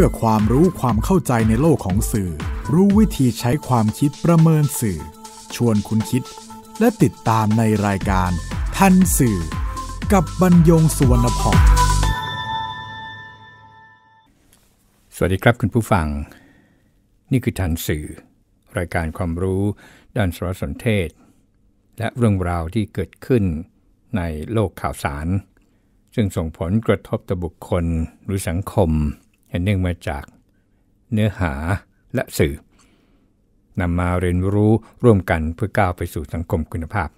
พื่อความรู้ความเข้าใจในโลกของสื่อ รู้วิธีใช้ความคิดประเมินสื่อ ชวนคุณคิดและติดตามในรายการทันสื่อ กับบรรยงสุวรรณพรสวัสดีครับคุณผู้ฟัง นี่คือทันสื่อ รายการความรู้ด้านสารสนเทศ และเรื่องราวที่เกิดขึ้นในโลกข่าวสารซึ่งส่งผลกระทบต่อบุคคลหรือสังคมเนื่องมาจากเนื้อหาและสื่อนำมาเรียนรู้ร่วมกันเพื่อก้าวไปสู่สังคมคุณภาพ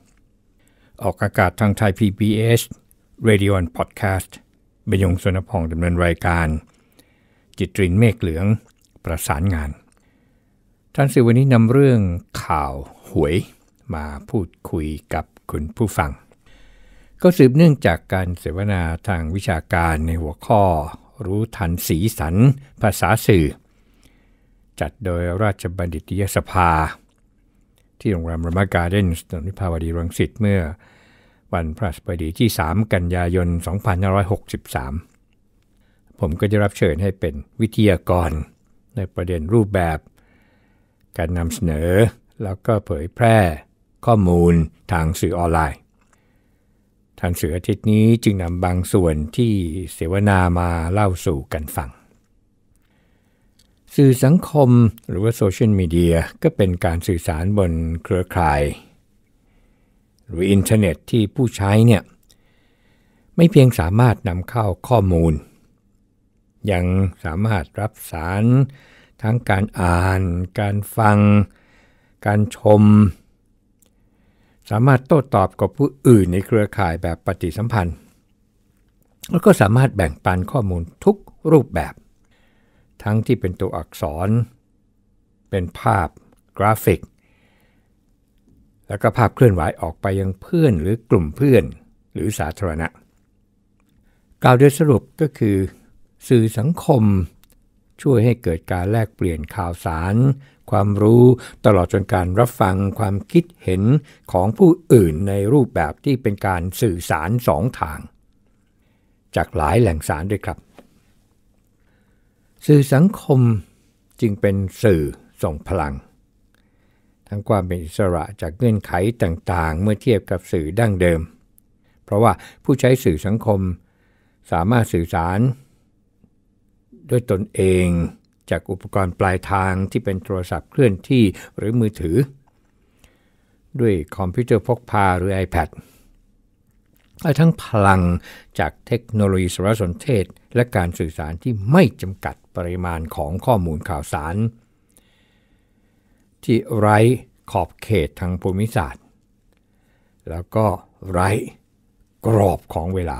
ออกอากาศทางไทย PBS Radio and Podcast บยงสนพองดำเนินรายการ จิตรินเมฆเหลืองประสานงาน ท่านสื่อวันนี้นำเรื่องข่าวหวยมาพูดคุยกับคุณผู้ฟัง ก็สืบเนื่องจากการเสวนาทางวิชาการในหัวข้อรู้ทันสีสันภาษาสื่อ จัดโดยราชบัณฑิตยสภา ที่โรงแรมรามาการ์เดนถนนวิภาวดีรังสิตเมื่อวันพระสบดีที่ 3 กันยายน2563 ผมก็จะรับเชิญให้เป็นวิทยากรในประเด็นรูปแบบ การนำเสนอแล้วก็เผยแพร่ข้อมูลทางสื่อออนไลน์ทางเสืออาทิตย์นี้จึงนำบางส่วนที่เสวนามาเล่าสู่กันฟัง สื่อสังคมหรือว่าโซเชียลมีเดียก็เป็นการสื่อสารบนเครือข่าย หรืออินเทอร์เน็ตที่ผู้ใช้เนี่ยไม่เพียงสามารถนำเข้าข้อมูล ยังสามารถรับสารทั้งการอ่าน การฟัง การชมสามารถโต้อตอบกับผู้อื่นในเครือข่ายแบบปฏิสัมพันธ์ แล้วก็สามารถแบ่งปันข้อมูลทุกรูปแบบ ทั้งที่เป็นตัวอักษร เป็นภาพกราฟิก แล้วก็ภาพเคลื่อนไหวออกไปยังเพื่อนหรือกลุ่มเพื่อนหรือสาธารณะ กล่าวโดยสรุปก็คือสื่อสังคมช่วยให้เกิดการแลกเปลี่ยนข่าวสารความรู้ตลอดจนการรับฟังความคิดเห็นของผู้อื่นในรูปแบบที่เป็นการสื่อสารสองทาง จากหลายแหล่งสารด้วยครับ สื่อสังคมจึงเป็นสื่อส่งพลัง ทั้งความเป็นอิสระจากเงื่อนไขต่างๆ เมื่อเทียบกับสื่อดั้งเดิม เพราะว่าผู้ใช้สื่อสังคม สามารถสื่อสารด้วยตนเองจากอุปกรณ์ปลายทางที่เป็นโทรศัพท์เคลื่อนที่หรือมือถือ ด้วยคอมพิวเตอร์พกพาหรือ iPad และทั้งพลังจากเทคโนโลยีสารสนเทศและการสื่อสารที่ไม่จำกัดปริมาณของข้อมูลข่าวสาร ที่ไร้ขอบเขตทางภูมิศาสตร์ แล้วก็ไร้กรอบของเวลา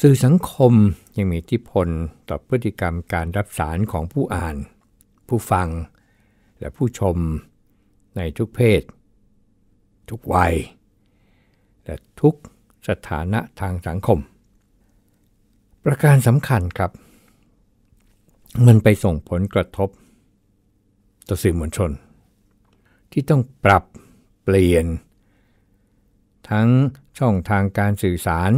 สื่อสังคมังมีอิทธิพลต่อพฤติกรรมการรับสารของผู้อ่าน ผู้ฟัง และผู้ชมในทุกเพศ ทุกวัย และทุกสถานะทางสังคม ประการสำคัญครับ มันไปส่งผลกระทบ ต่อสื่อมวลชน ที่ต้องปรับเปลี่ยนทั้งช่องทางการสื่อสาร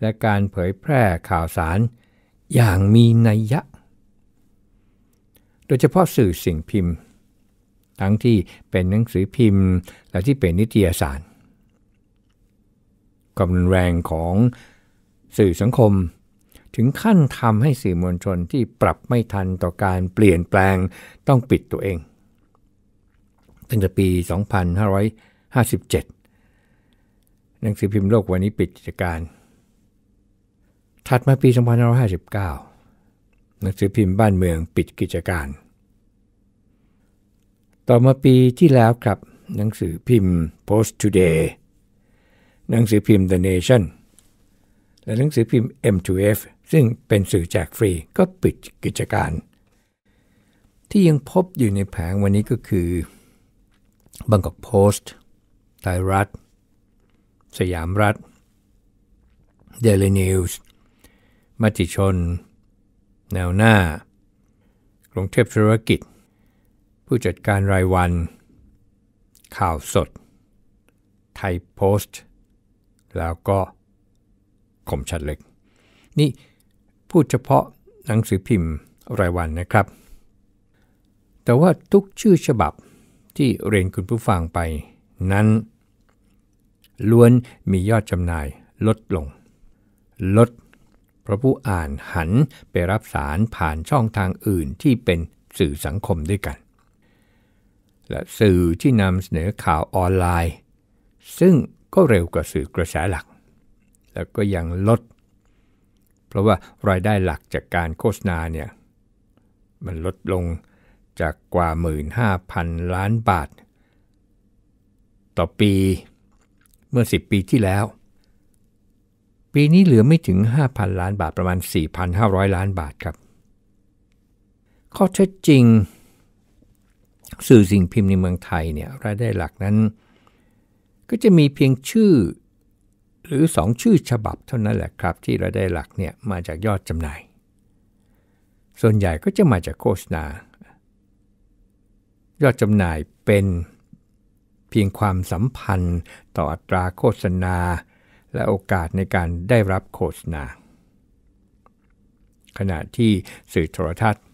และการเผยแพร่ข่าวสารอย่างมีนัยยะ โดยเฉพาะสื่อสิ่งพิมพ์ ทั้งที่เป็นหนังสือพิมพ์และที่เป็นนิตยสารความรุนแรงของสื่อสังคม ถึงขั้นทำให้สื่อมวลชนที่ปรับไม่ทันต่อการเปลี่ยนแปลงต้องปิดตัวเองตั้งแต่ปี 2557 หนังสือพิมพ์โลกวันนี้ปิดกิจการถัดมาปี2559 หนังสือพิมพ์บ้านเมืองปิดกิจการ ต่อมาปีที่แล้วครับหนังสือพิมพ์ Post Today หนังสือพิมพ์ The Nation และหนังสือพิมพ์ M2F ซึ่งเป็นสื่อแจกฟรีก็ปิดกิจการ ที่ยังพบอยู่ในแผงวันนี้ก็คือบังกอกโพสต์ไทยรัฐ สยามรัฐเดลีนิวส์มติชน แนวหน้า กรุงเทพธุรกิจ ผู้จัดการรายวัน ข่าวสด ไทยโพสต์ แล้วก็ขมชัดเล็ก นี่พูดเฉพาะหนังสือพิมพ์รายวันนะครับ แต่ว่าทุกชื่อฉบับที่เรียนคุณผู้ฟังไปนั้นล้วนมียอดจำหน่ายลดลงลดพราะผู้อ่านหันไปรับสารผ่านช่องทางอื่นที่เป็นสื่อสังคมด้วยกัน และสื่อที่นำเสนอข่าวออนไลน์ ซึ่งก็เร็วกว่าสื่อกระแสหลัก แล้วก็ยังลด เพราะว่ารายได้หลักจากการโฆษณาเนี่ยมันลดลงจากกว่า 15,000 ล้านบาท ต่อปีเมื่อ 10 ปีที่แล้วปีนี้เหลือไม่ถึง 5,000 ล้านบาทประมาณ 4,500 ล้านบาทครับข้อเท็จจริงสื่อสิ่งพิมพ์ในเมืองไทยเนี่ยรายได้หลักนั้น ก็จะมีเพียงชื่อหรือ 2 ชื่อฉบับเท่านั้นแหละครับที่รายได้หลักเนี่ยมาจากยอดจำหน่าย ส่วนใหญ่ก็จะมาจากโฆษณา ยอดจำหน่ายเป็นเพียงความสัมพันธ์ต่ออัตราโฆษณาและโอกาสในการได้รับโฆษณาขณะที่สื่อโทรทัศน์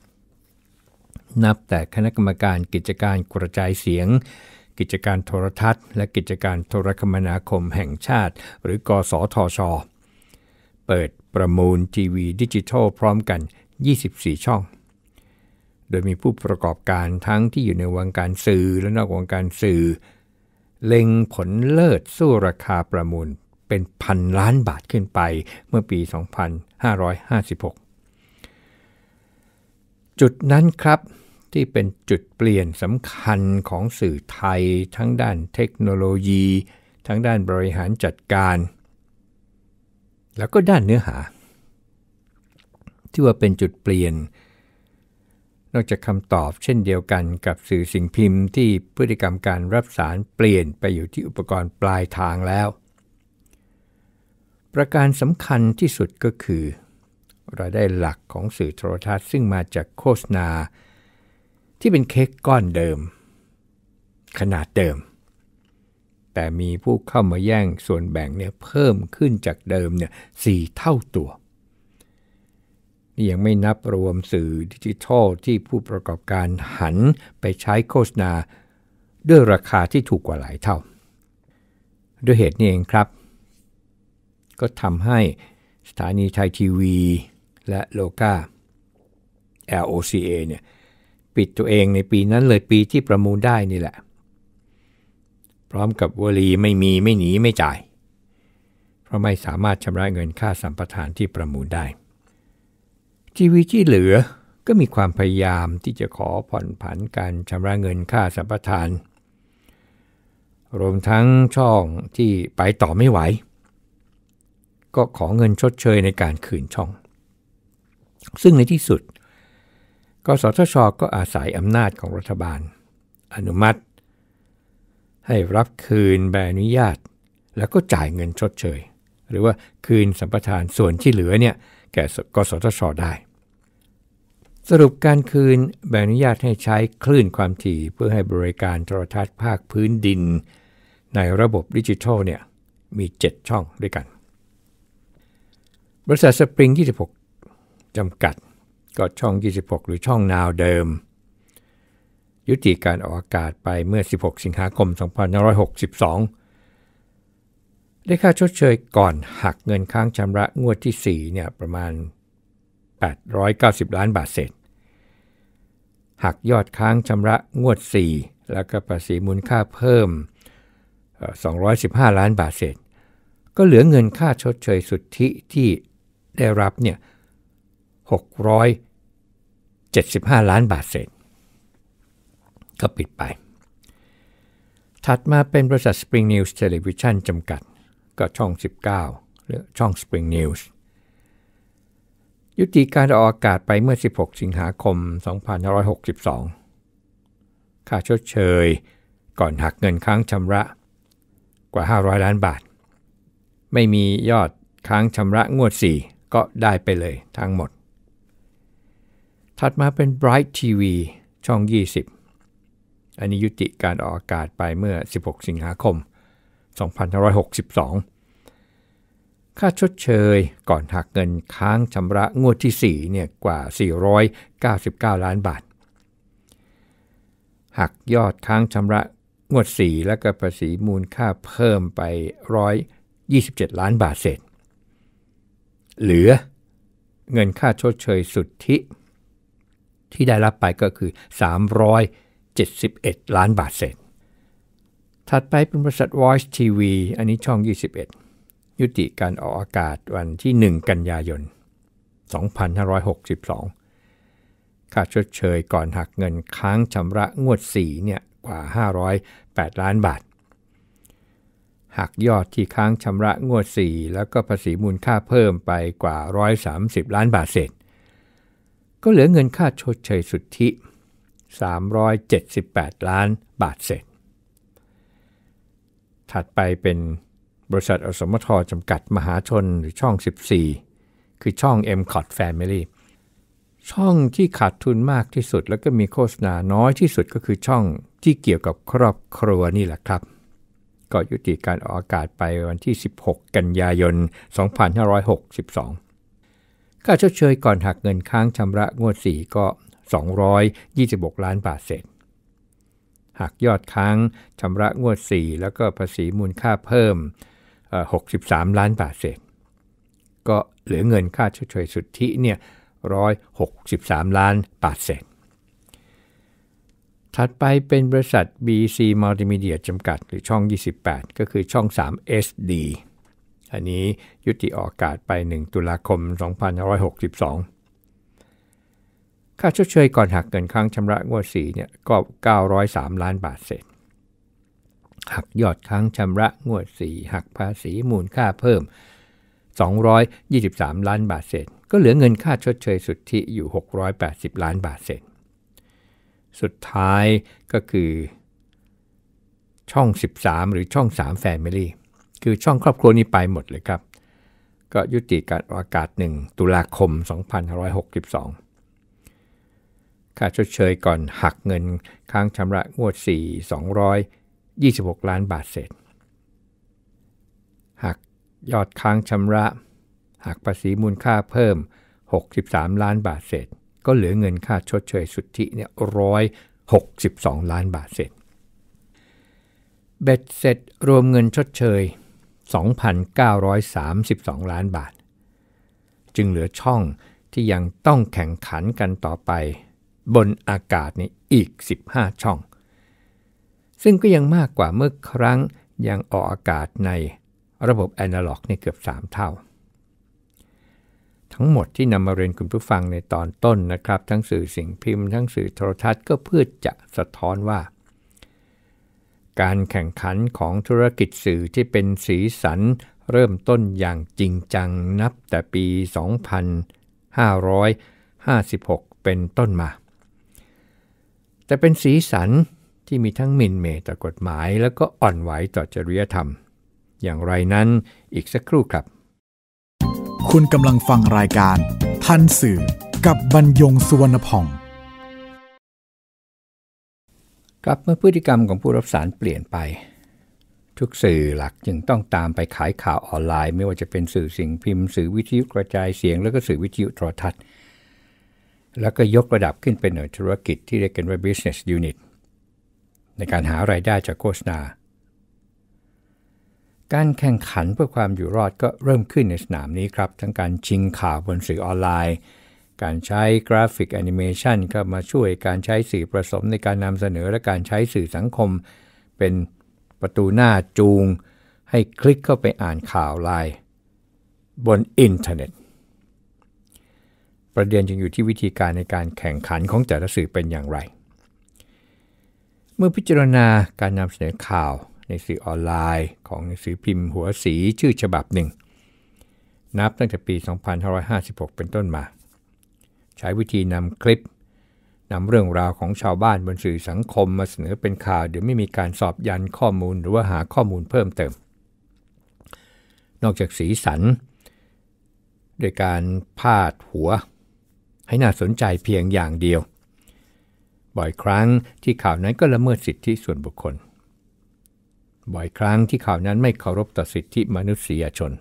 นับแต่คณะกรรมการกิจการกระจายเสียง กิจการโทรทัศน์ และกิจการโทรคมนาคมแห่งชาติ หรือกสทช เปิดประมูลทีวีดิจิทัล พร้อมกัน 24 ช่อง โดยมีผู้ประกอบการทั้งที่อยู่ในวงการสื่อและนอกวงการสื่อ เล็งผลเลิศสู้ราคาประมูลเป็นพันล้านบาทขึ้นไปเมื่อปี 2556 จุดนั้นครับที่เป็นจุดเปลี่ยนสำคัญของสื่อไทยทั้งด้านเทคโนโลยี ทั้งด้านบริหารจัดการ แล้วก็ด้านเนื้อหา ที่ว่าเป็นจุดเปลี่ยน นอกจากคำตอบเช่นเดียวกันกับสื่อสิ่งพิมพ์ที่พฤติกรรมการรับสารเปลี่ยนไปอยู่ที่อุปกรณ์ปลายทางแล้วประการสำคัญที่สุดก็คือรายได้หลักของสื่อโทรทัศน์ ซึ่งมาจากโฆษณา ที่เป็นเค้กก้อนเดิม ขนาดเดิม แต่มีผู้เข้ามาแย่งส่วนแบ่งเนี่ยเพิ่มขึ้นจากเดิมเนี่ยสี่เท่าตัวนี่ยังไม่นับรวมสื่อดิจิทัลที่ผู้ประกอบการหันไปใช้โฆษณา ด้วยราคาที่ถูกกว่าหลายเท่า ด้วยเหตุนี้เองครับก็ทำให้สถานีไทยทีวี และโลกา LOCA เนี่ยปิดตัวเองในปีนั้นเลยปีที่ประมูลได้นี่แหละ พร้อมกับวลีไม่มีไม่หนีไม่จ่าย เพราะไม่สามารถชำระเงินค่าสัมปทานที่ประมูลได้ทีวีที่เหลือก็มีความพยายามที่จะขอผ่อนผันการชำระเงินค่าสัมปทานรวมทั้งช่องที่ไปต่อไม่ไหวก็ขอเงินชดเชยในการคืนช่อง ซึ่งในที่สุด กสทช ก็อาศัยอำนาจของรัฐบาล อนุมัติ ให้รับคืนใบอนุญาต แล้วก็จ่ายเงินชดเชย หรือว่าคืนสัมปทานส่วนที่เหลือเนี่ยแก่กสทช ได้ สรุปการคืนใบอนุญาตให้ใช้คลื่นความถี่เพื่อให้บริการโทรทัศน์ภาคพื้นดิน ในระบบดิจิทัลเนี่ยมี7ช่องด้วยกันบริษัทสปริง26จำกัดก็ช่อง 26 หรือช่องนาวเดิม ยุติการออกอากาศไปเมื่อ 16 สิงหาคม2562 ได้ค่าชดเชยก่อน หักเงินค้างชำระงวดที่4เนี่ยประมาณ 890 ล้านบาทเศษหักยอดค้างชำระงวด 4 แล้วก็ภาษีมูลค่าเพิ่ม 215 ล้านบาทเศษก็เหลือเงินค่าชดเชยสุทธิที่ได้รับเนี่ย675 ล้านบาทเศษ ก็ปิดไป ถัดมาเป็นบริษัท Spring News Television จำกัดก็ช่อง 19 หรือช่อง Spring News ยุติการออกอากาศไปเมื่อ 16 สิงหาคม2562ค่าชดเชยก่อนหักเงินค้างชำระกว่า 500 ล้านบาท ไม่มียอดค้างชำระงวด 4ก็ได้ไปเลยทั้งหมด ถัดมาเป็น Bright TV ช่อง 20 อันนี้ยุติการออกอากาศไปเมื่อ 16 สิงหาคม2562 ค่าชดเชยก่อนหักเงินค้างชำระงวดที่4เนี่ยกว่า 499 ล้านบาท หักยอดค้างชำระงวด 4 และก็ภาษีมูลค่าเพิ่มไป 127 ล้านบาทเศษเหลือเงินค่าชดเชยสุทธิ ที่ได้รับไปก็คือ 371 ล้านบาทเศษถัดไปเป็นบริษัท Voice TV อันนี้ช่อง 21 ยุติการออกอากาศวันที่ 1 กันยายน 2562 ค่าชดเชยก่อนหักเงินค้างชำระงวด4เนี่ยกว่า 508 ล้านบาทหักยอดที่ค้างชำระงวด 4 แล้วก็ภาษีมูลค่าเพิ่มไปกว่า 130 ล้านบาทเศษก็เหลือเงินค่าชดเชยสุทธิ 378 ล้านบาทเศษถัดไปเป็นบริษัทอสมทจำกัดมหาชนหรือช่อง 14 คือช่อง m c o t Family ช่องที่ขาดทุนมากที่สุดแล้วก็มีโฆษณาน้อยที่สุดก็คือช่องที่เกี่ยวกับครอบครัวนี่แหละครับก็ยุติการออกอากาศไปวันที่ 16 กันยายน 2562 ค่าชดเชยก่อนหักเงินค้างชำระงวด4ก็ 226 ล้านบาทเศษหักยอดค้างชำระงวด4แล้วก็ภาษีมูลค่าเพิ่ม 63 ล้านบาทเศษก็เหลือเงินค่าชดเชยสุทธิเนี่ย 163 ล้านบาทเศษถัดไปเป็นบริษัท BC Multimedia จำกัดหรือช่อง 28 ก็คือช่อง 3 SD อันนี้ยุติออกอากาศไป 1 ตุลาคม 2562 ค่าชดเชยก่อนหักเงินค้างชำระงวดสีเนี่ยก็ 903 ล้านบาทเศษหักยอดค้างชำระงวดสีหักภาษีมูลค่าเพิ่ม 223 ล้านบาทเศษก็เหลือเงินค่าชดเชยสุทธิอยู่ 680 ล้านบาทเศษสุดท้ายก็คือ ช่อง 13 หรือช่อง3 Family คือช่องครอบครัวนี้ไปหมดเลยครับ ก็ยุติการอากาศ 1 ตุลาคม 2562ค่าชดเชยก่อน หักเงินค้างชำระงวด4 226 ล้านบาทเศษหักยอดค้างชำระ หักภาษีมูลค่าเพิ่ม 63 ล้านบาทเศษก็เหลือเงินค่าชดเชยสุทธิเนี่ยร้อยหกสิบสองล้านบาทเสร็จเบ็ดเสร็จรวมเงินชดเชย 2,932 ล้านบาท จึงเหลือช่องที่ยังต้องแข่งขันกันต่อไป บนอากาศนี่อีก 15 ช่อง ซึ่งก็ยังมากกว่าเมื่อครั้งยังออกอากาศในระบบแอนะล็อกนี่เกือบ 3 เท่าทั้งหมดที่นำมาเรียนคุณผู้ฟังในตอนต้นนะครับ ทั้งสื่อสิ่งพิมพ์ทั้งสื่อโทรทัศน์ก็เพื่อจะสะท้อนว่า การแข่งขันของธุรกิจสื่อที่เป็นสีสันเริ่มต้นอย่างจริงจังนับแต่ปี 2556 เป็นต้นมา แต่เป็นสีสันที่มีทั้งมินเมต่อกฎหมายแล้วก็อ่อนไหวต่อจริยธรรม อย่างไรนั้นอีกสักครู่ครับคุณกำลังฟังรายการ ทันสื่อกับบรรยงสุวรรณพองกลับเมื่อพฤติกรรมของผู้รับสารเปลี่ยนไป ทุกสื่อหลักจึงต้องตามไปขายข่าวออนไลน์ ไม่ว่าจะเป็นสื่อสิ่งพิมพ์ สื่อวิทยุกระจายเสียง แล้วก็สื่อวิทยุโทรทัศน์แล้วก็ยกระดับขึ้นเป็นหน่วยธุรกิจที่เรียกกันว่า business unit ในการหารายได้จากโฆษณาการแข่งขันเพื่อความอยู่รอดก็เริ่มขึ้นในสนามนี้ครับทั้งการชิงข่าวบนสื่อออนไลน์ การใช้กราฟิกแอนิเมชันก็มาช่วยการใช้สื่อผสมในการนำเสนอและการใช้สื่อสังคมเป็นประตูหน้าจูง ให้คลิกเข้าไปอ่านข่าวไลน์บนอินเทอร์เน็ต ประเด็นจึงอยู่ที่วิธีการในการแข่งขันของแต่ละสื่อเป็นอย่างไร เมื่อพิจารณาการนำเสนอข่าวในสื่อออนไลน์ของสื่อพิมพ์หัวสีชื่อฉบับหนึ่ง นับตั้งแต่ปี2556 เป็นต้นมา ใช้วิธีนำคลิปนำเรื่องราวของชาวบ้านบนสื่อสังคมมาเสนอเป็นข่าวโดยไม่มีการสอบยันข้อมูลหรือว่าหาข้อมูลเพิ่มเติม นอกจากสีสันด้วยการพาดหัว ให้น่าสนใจเพียงอย่างเดียว บ่อยครั้งที่ข่าวนั้นก็ละเมิดสิทธิส่วนบุคคลบ่อยครั้งที่ข่าวนั้นไม่เคารพต่อสิทธิมนุษยชน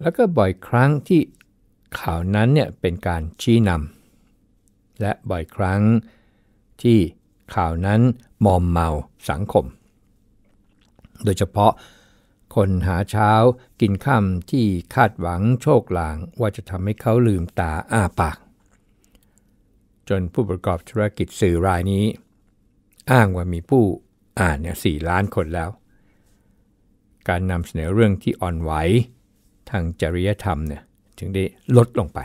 แล้วก็บ่อยครั้งที่ข่าวนั้นเนี่ยเป็นการชี้นำและบ่อยครั้งที่ข่าวนั้นมอมเมาสังคม โดยเฉพาะคนหาเช้ากินข้าที่คาดหวังโชคลางว่าจะทำให้เขาลืมตาอ้าปาก จนผู้ประกอบธุรกิจสื่อรายนี้อ้างว่ามีผู้อ่านเนี่ยสี่ล้านคนแล้ว การนำเสนอเรื่องที่อ่อนไหวทางจริยธรรมเนี่ยจึงได้ลดลงไป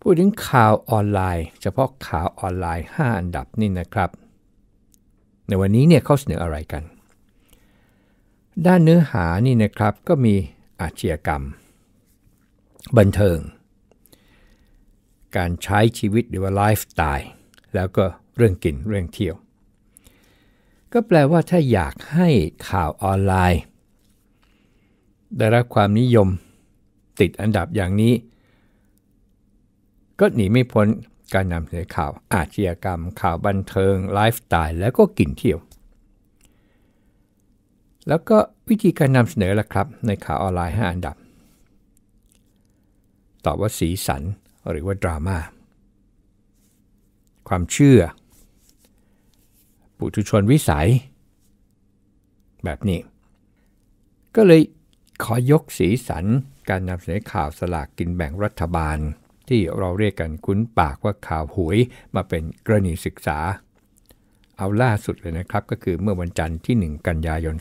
พูดถึงข่าวออนไลน์ เฉพาะข่าวออนไลน์ 5 อันดับนี่นะครับ ในวันนี้เนี่ยเขาเสนออะไรกัน ด้านเนื้อหานี่นะครับก็มีอาชญากรรม บันเทิง การใช้ชีวิตหรือว่าไลฟ์สไตล์แล้วก็เรื่องกิน เรื่องเที่ยว ก็แปลว่าถ้าอยากให้ข่าวออนไลน์ได้รับความนิยมติดอันดับอย่างนี้ ก็หนีไม่พ้นการนำเสนอข่าวอาชญากรรม ข่าวบันเทิง ไลฟ์สไตล์แล้วก็กินเที่ยว แล้วก็วิธีการนำเสนอละครับในข่าวออนไลน์5อันดับ ตอบว่าสีสันหรือว่าดรามา่าความเชื่อ ปุถุชนวิสัย แบบนี้ ก็เลยขอยกสีสันการนำเสนอข่าวสลากกินแบ่งรัฐบาลที่เราเรียกกันคุ้นปากว่าข่าวหวยมาเป็นกรณีศึกษา เอาล่าสุดเลยนะครับ ก็คือเมื่อวันจันทร์ที่ 1 กันยายน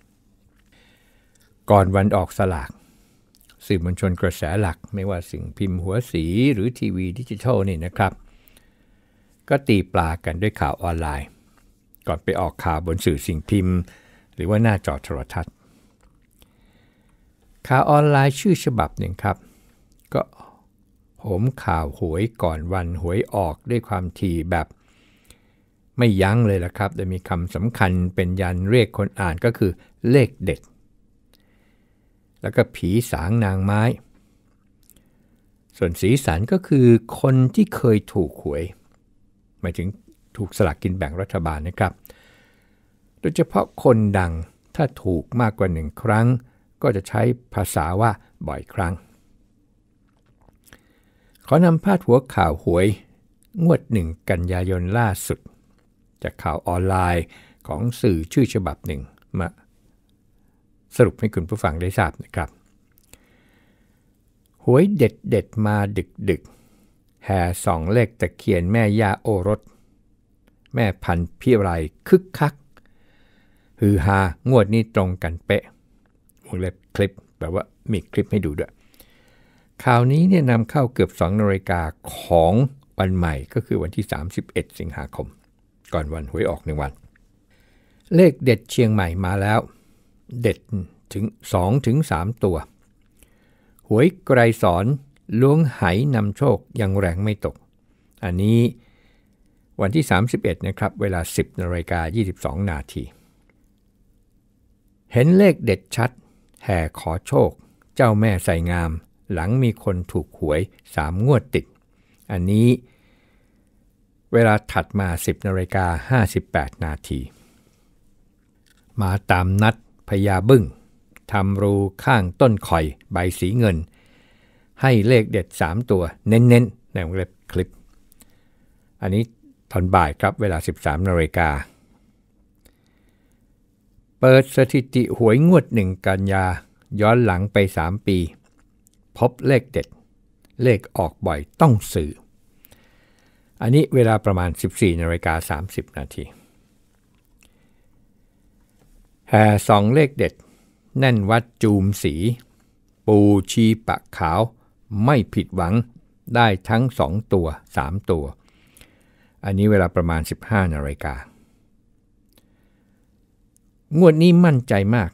2563 ก่อนวันออกสลากสื่อมวลชนกระแสหลักไม่ว่าสิ่งพิมพ์หัวสีหรือทีวีดิจิทัลนี่นะครับ ก็ตีปลากันด้วยข่าวออนไลน์ ก่อนไปออกข่าวบนสื่อสิ่งพิมพ์ หรือว่าหน้าจอโทรทัศน์ ข่าวออนไลน์ชื่อฉบับหนึ่งครับ ก็โหมข่าวหวยก่อนวันหวยออกด้วยความถี่แบบไม่ยั้งเลยละครับโดยมีคำสำคัญเป็นยันเรียกคนอ่านก็คือเลขเด็ดแล้วก็ผีสางนางไม้ ส่วนสีสันก็คือคนที่เคยถูกหวยหมายถึงถูกสลากกินแบ่งรัฐบาลนะครับ โดยเฉพาะคนดังถ้าถูกมากกว่าหนึ่งครั้ง ก็จะใช้ภาษาว่าบ่อยครั้ง ขอนำพาดหัวข่าวหวย งวดหนึ่งกันยายนล่าสุดจากข่าวออนไลน์ของสื่อชื่อฉบับหนึ่งมาสรุปให้คุณผู้ฟังได้ทราบนะครับ หวยเด็ดเด็ดมาดึกดึกแห่สองเลขตะเคียนแม่ยาโอรสแม่พันพี่ไรคึกคักฮือฮางวดนี้ตรงกันเป๊ะวงเล็บคลิปแบบว่ามีคลิปให้ดูด้วยข่าวนี้เนี่ยนำเข้าเกือบ2นาฬิกาของวันใหม่ก็คือวันที่ 31 สิงหาคม ก่อนวันหวยออกหนึ่งวัน เลขเด็ดเชียงใหม่มาแล้วเด็ดถึง2ถึง3ตัว หวยไกรสอนล้วงไหนำโชคยังแรงไม่ตก อันนี้วันที่ 31 นะครับ เวลา 10นาฬิกา22 นาที เห็นเลขเด็ดชัด แห่ขอโชคเจ้าแม่ใส่งาม หลังมีคนถูกหวย 3 งวดติด อันนี้ เวลาถัดมา 10นาฬิกา58 นาที มาตามนัดพญาบึ้งทำรูข้างต้นข่อยใบสีเงิน ให้เลขเด็ด 3 ตัวเน้นๆในวงเล็บคลิป อันนี้ตอนบ่ายครับเวลา 13นาฬิกาเปิดสถิติหวยงวดหนึ่งกันยาย้อนหลังไป 3 ปี พบเลขเด็ด เลขออกบ่อยต้องสื่อ อันนี้เวลาประมาณ 14นาฬิกา30นาทีแ่สองเลขเด็ด แน่นวัดจูมสี ปูชีปะขาว ไม่ผิดหวังได้ทั้งสองตัว3ตัว อันนี้เวลาประมาณ 15นาฬิกา งวดนี้มั่นใจมาก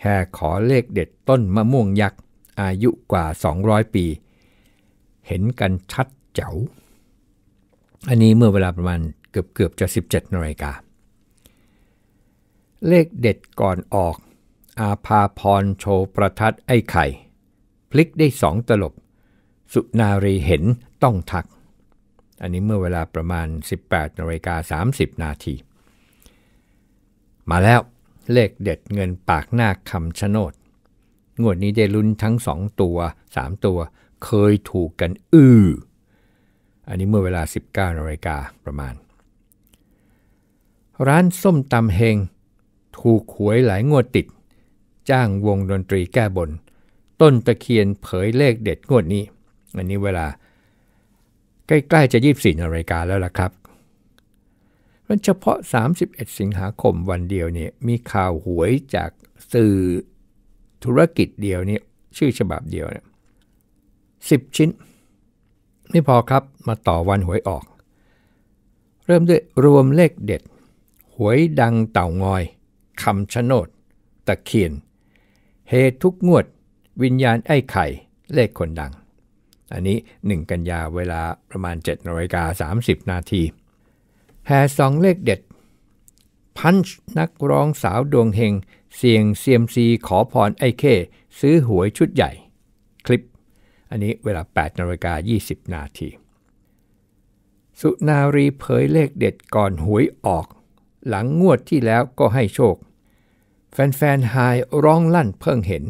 แห่ขอเลขเด็ดต้นมะม่วงยักษ์ อายุกว่า 200 ปี เห็นกันชัดเจ๋วอันนี้เมื่อเวลาประมาณเกือบเกือบจะ 17นาฬิกาเลขเด็ดก่อนออก อาภาพรโชประทัดไอ้ไข่ พลิกได้สองตลบสุนารีเห็นต้องทัก อันนี้เมื่อเวลาประมาณ 18นาฬิกา30 นาที มาแล้วเลขเด็ดเงินปากหน้าคำชะโนด งวดนี้ได้ลุ้นทั้งสองตัวสามตัวเคยถูกกันอื้ออันนี้เมื่อเวลา 19นาฬิกาประมาณ ร้านส้มตำเฮงถูกหวยหลายงวดติดจ้างวงดนตรีแก้บน ต้นตะเคียนเผยเลขเด็ดงวดนี้ อันนี้เวลาใกล้ๆ จะยีบสี่นาฬิกาแล้วล่ะครับมันเฉพาะ 31 สิงหาคมวันเดียวเนี่ยมีข่าวหวยจากสื่อธุรกิจเดียวนี่ชื่อฉบับเดียวเนี่ยสิบชิ้น ไม่พอครับมาต่อวันหวยออก เริ่มด้วย รวมเลขเด็ด หวยดังเต่างอยคำชะโนด ตะเคียนเฮทุกงวด วิญญาณไอ้ไข่เลขคนดัง อันนี้ 1 กันยาเวลาประมาณ7นาฬิกา30 นาทีแห่สองเลขเด็ดพันช์นักร้องสาวดวงเฮงเสียงเซียมซี ขอพรไอ้เค ซื้อหวยชุดใหญ่ คลิป อันนี้เวลา 8นาฬิกา20 นาที สุนารีเผยเลขเด็ดก่อนหวยออก หลังงวดที่แล้วก็ให้โชคแฟนๆไฮร้องลั่นเพิ่งเห็น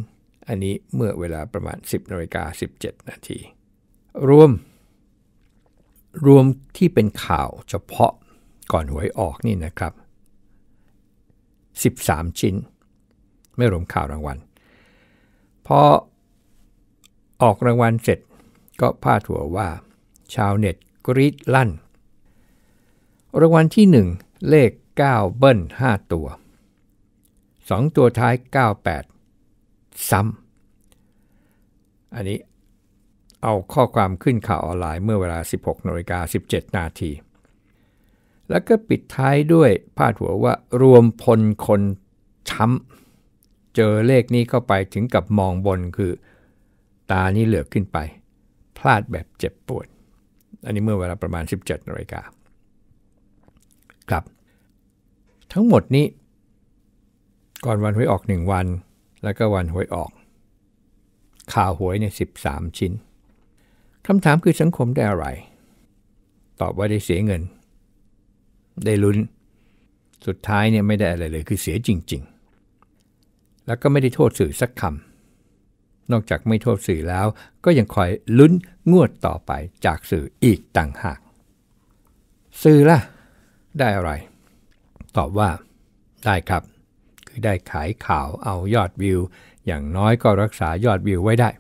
อันนี้เมื่อเวลาประมาณ 10นาฬิกา17นาทีรวม รวมที่เป็นข่าวเฉพาะก่อนหวยออกนี่นะครับ 13 ชิ้น ไม่รวมข่าวรางวัลพอออกรางวัลเสร็จ ก็พาดหัวว่าชาวเน็ต กรีดลั่น รางวัลที่ 1 เลข 9 เบิ้ล5 ตัวสองตัวท้าย 98ซ้ำอันนี้เอาข้อความขึ้นข่าวออนไลน์เมื่อเวลา 16นาฬิกา17 นาที แล้วก็ปิดท้ายด้วยพาดหัวว่ารวมพลคนช้ำเจอเลขนี้เข้าไปถึงกับมองบนคือตานี้เหลือขึ้นไป พลาดแบบเจ็บปวด อันนี้เมื่อเวลาประมาณ 17นาฬิกาครับทั้งหมดนี้ก่อนวันหวยออกหนึ่งวัน แล้วก็วันหวยออกข่าวหวยในสสิบามชิ้นคำถามคือสังคมได้อะไร ตอบว่าได้เสียเงิน ได้ลุ้น สุดท้ายเนี่ยไม่ได้อะไรเลยคือเสียจริง ๆ แล้วก็ไม่ได้โทษสื่อสักคำนอกจากไม่โทษสื่อแล้วก็ยังคอยลุ้นงวดต่อไปจากสื่ออีกต่างหากสื่อล่ะ ได้อะไร ตอบว่าได้ครับือได้ขายข่าวเอายอดวิวอย่างน้อยก็รักษายอดวิวไว้ได้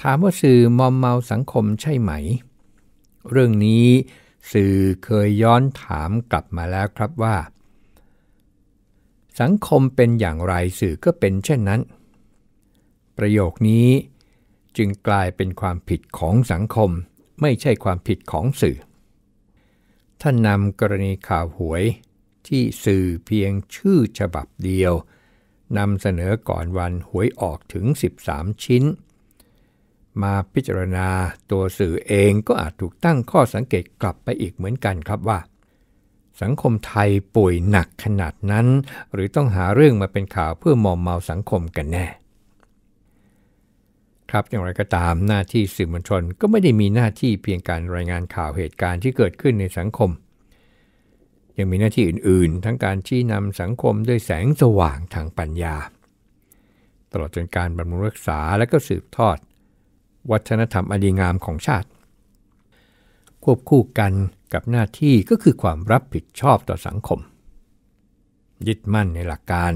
ถามว่าสื่อมอมเมาสังคมใช่ไหม เรื่องนี้สื่อเคยย้อนถามกลับมาแล้วครับว่า สังคมเป็นอย่างไรสื่อก็เป็นเช่นนั้น ประโยคนี้จึงกลายเป็นความผิดของสังคมไม่ใช่ความผิดของสื่อ ท่านนำกรณีข่าวหวยที่สื่อเพียงชื่อฉบับเดียวนำเสนอก่อนวันหวยออกถึง 13 ชิ้น มาพิจารณาตัวสื่อเองก็อาจถูกตั้งข้อสังเกตกลับไปอีกเหมือนกันครับว่า สังคมไทยป่วยหนักขนาดนั้น หรือต้องหาเรื่องมาเป็นข่าวเพื่อมอมเมาสังคมกันแน่ ครับอย่างไรก็ตามหน้าที่สื่อมวลชนก็ไม่ได้มีหน้าที่เพียงการรายงานข่าวเหตุการณ์ที่เกิดขึ้นในสังคมยังมีหน้าที่อื่น ๆ ทั้งการชี้นำสังคมด้วยแสงสว่างทางปัญญา ตลอดจนการบำรุงรักษาและก็สืบทอด วัฒนธรรมอดีงามของชาติ ควบคู่กันกับหน้าที่ก็คือความรับผิดชอบต่อสังคม ยึดมั่นในหลักการ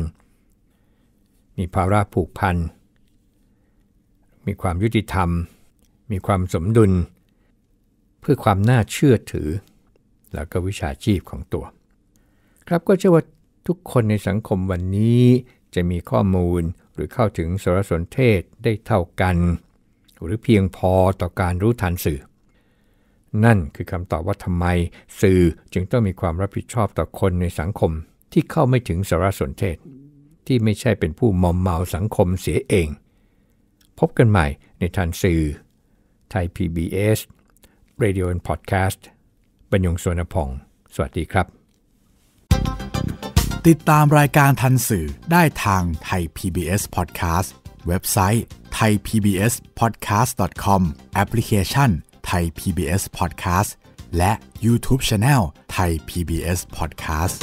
มีภาระผูกพันมีความยุติธรรม มีความสมดุล เพื่อความน่าเชื่อถือแล้วก็วิชาชีพของตัว ครับก็เชื่อว่าทุกคนในสังคมวันนี้จะมีข้อมูลหรือเข้าถึงสารสนเทศได้เท่ากัน หรือเพียงพอต่อการรู้ทันสื่อ นั่นคือคำตอบว่าทำไมสื่อจึงต้องมีความรับผิดชอบต่อคนในสังคมที่เข้าไม่ถึงสารสนเทศ ที่ไม่ใช่เป็นผู้มอมเมาสังคมเสียเอง พบกันใหม่ในทันสื่อ ไทย PBS Radio and Podcast บรรยงสวนพงสวัสดีครับ ติดตามรายการทันสื่อได้ทางไทย PBS Podcast เว็บไซต์ thaipbspodcast.com แอปพลิเคชัน Thai PBS Podcast และ YouTube Channel Thai PBS Podcast